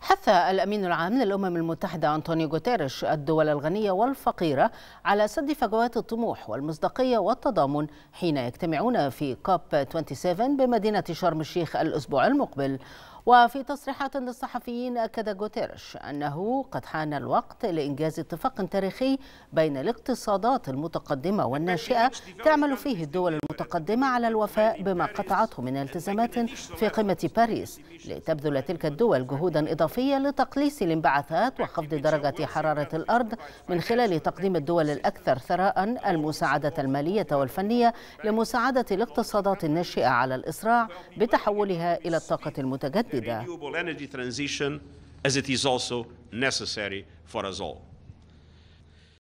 حث الأمين العام للأمم المتحدة أنطونيو غوتيريش الدول الغنية والفقيرة على سد فجوات الطموح والمصداقية والتضامن حين يجتمعون في كوب 27 بمدينة شرم الشيخ الأسبوع المقبل وفي تصريحات للصحفيين أكد جوتيرش أنه قد حان الوقت لإنجاز اتفاق تاريخي بين الاقتصادات المتقدمة والناشئة تعمل فيه الدول المتقدمة على الوفاء بما قطعته من التزامات في قمة باريس لتبذل تلك الدول جهودا إضافية لتقليص الانبعاثات وخفض درجة حرارة الأرض من خلال تقديم الدول الأكثر ثراء المساعدة المالية والفنية لمساعدة الاقتصادات الناشئة على الإسراع بتحولها إلى الطاقة المتجددة the renewable energy transition as it is also necessary for us all.